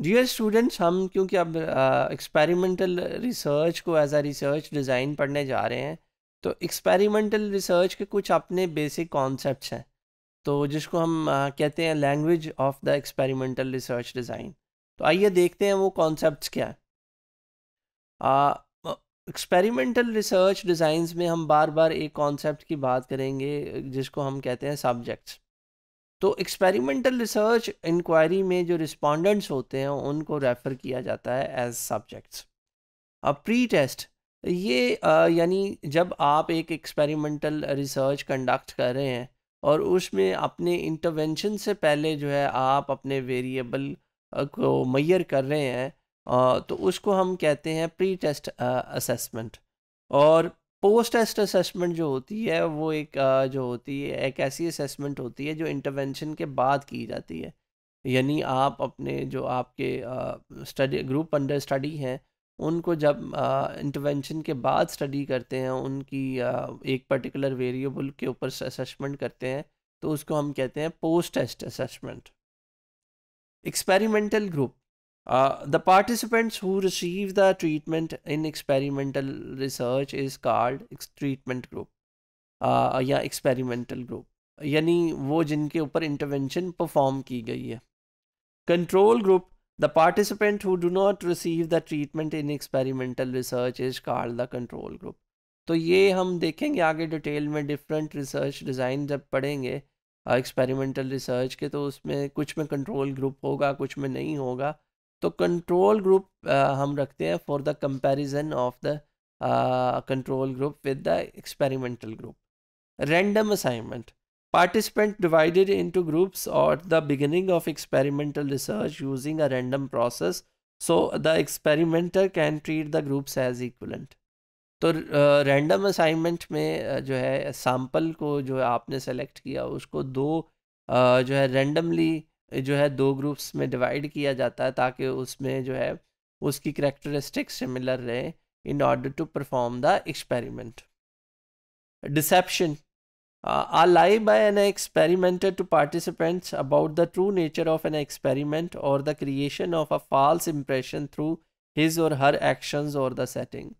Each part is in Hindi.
डियर स्टूडेंट्स हम क्योंकि अब एक्सपेरिमेंटल रिसर्च को एज आ रिसर्च डिज़ाइन पढ़ने जा रहे हैं तो एक्सपेरिमेंटल रिसर्च के कुछ अपने बेसिक कॉन्सेप्ट्स हैं तो जिसको हम uh, कहते हैं language of the experimental research design तो आइए देखते हैं वो कॉन्सेप्ट क्या है एक्सपेरिमेंटल रिसर्च डिज़ाइंस में हम बार बार एक कॉन्सेप्ट की बात करेंगे जिसको हम कहते हैं सब्जेक्ट्स तो एक्सपेरिमेंटल रिसर्च इंक्वायरी में जो रिस्पोंडेंट्स होते हैं उनको रेफ़र किया जाता है एज सब्जेक्ट्स अब प्री टेस्ट ये यानी जब आप एक एक्सपेरिमेंटल रिसर्च कंडक्ट कर रहे हैं और उसमें अपने इंटरवेंशन से पहले जो है आप अपने वेरिएबल को मैयर कर रहे हैं तो उसको हम कहते हैं प्री टेस्ट असेसमेंट और पोस्ट टेस्ट असेसमेंट जो होती है वो एक जो होती है एक ऐसी असेसमेंट होती है जो इंटरवेंशन के बाद की जाती है यानी आप अपने जो आपके स्टडी ग्रुप अंडर स्टडी हैं उनको जब इंटरवेंशन के बाद स्टडी करते हैं उनकी एक पर्टिकुलर वेरिएबल के ऊपर असेसमेंट करते हैं तो उसको हम कहते हैं post test assessment experimental group the participants who receive the treatment in experimental research is called treatment group uh, या experimental group यानी वो जिनके ऊपर intervention perform की गई है Control group the participant who do not receive the treatment in experimental research is called the control group तो ये हम देखेंगे आगे डिटेल में डिफरेंट रिसर्च डिज़ाइन जब पढ़ेंगे एक्सपेरिमेंटल रिसर्च के तो उसमें कुछ में कंट्रोल ग्रुप होगा कुछ में नहीं होगा तो कंट्रोल ग्रुप हम रखते हैं for the comparison of the control group with the experimental group random assignment participant divided into groups और the beginning of experimental research using a random process so the experimental can treat the groups as equivalent तो रैंडम असाइनमेंट में जो है सैम्पल को जो है आपने सेलेक्ट किया उसको दो जो है रैंडमली जो है दो ग्रुप्स में डिवाइड किया जाता है ताकि उसमें जो है उसकी करेक्टरिस्टिक्स सिमिलर रहे in order to perform the experiment deception a lie by an experiment to participants about the true nature of an experiment और the creation of a false impression through his और हर एक्शंस और the setting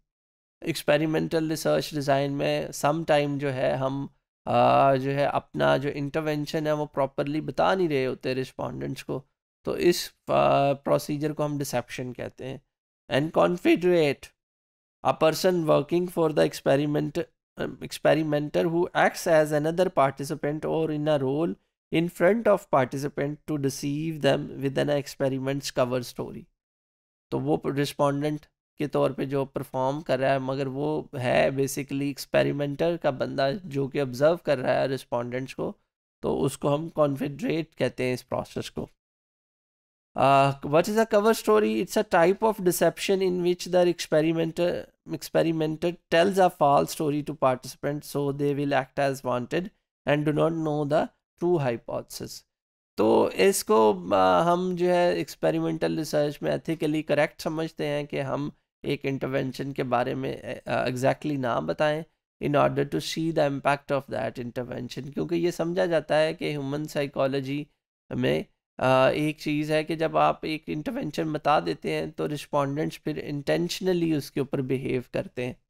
experimental research design में सम टाइम जो है हम जो है अपना जो इंटरवेंशन है वो प्रॉपरली बता नहीं रहे होते रिस्पॉन्डेंट्स को तो इस प्रोसीजर को हम डिसेप्शन कहते हैं and confederate a person working for the experiment experimenter who acts as other participant और in a role in front of participant to deceive them with an experiments cover story तो वो रिस्पॉन्डेंट के तौर पे जो परफॉर्म कर रहा है मगर वो है बेसिकली एक्सपेरिमेंटर का बंदा जो कि ऑब्ज़र्व कर रहा है रिस्पोंडेंट्स को तो उसको हम कॉन्फिड्रेट कहते हैं इस प्रोसेस को what is a cover story it's a type of deception in which the experimenter experimenter tells a fall story to participant so they will act as wanted and do not know the true hypothesis तो इसको हम जो है एक्सपेरिमेंटल रिसर्च में एथिकली करेक्ट समझते हैं कि हम एक इंटरवेंशन के बारे में एग्जैक्टली exactly ना बताएं in order to see the impact of that intervention क्योंकि ये समझा जाता है कि ह्यूमन साइकोलॉजी में uh, एक चीज़ है कि जब आप एक इंटरवेंशन बता देते हैं तो रिस्पोंडेंट्स फिर इंटेंशनली उसके ऊपर बिहेव करते हैं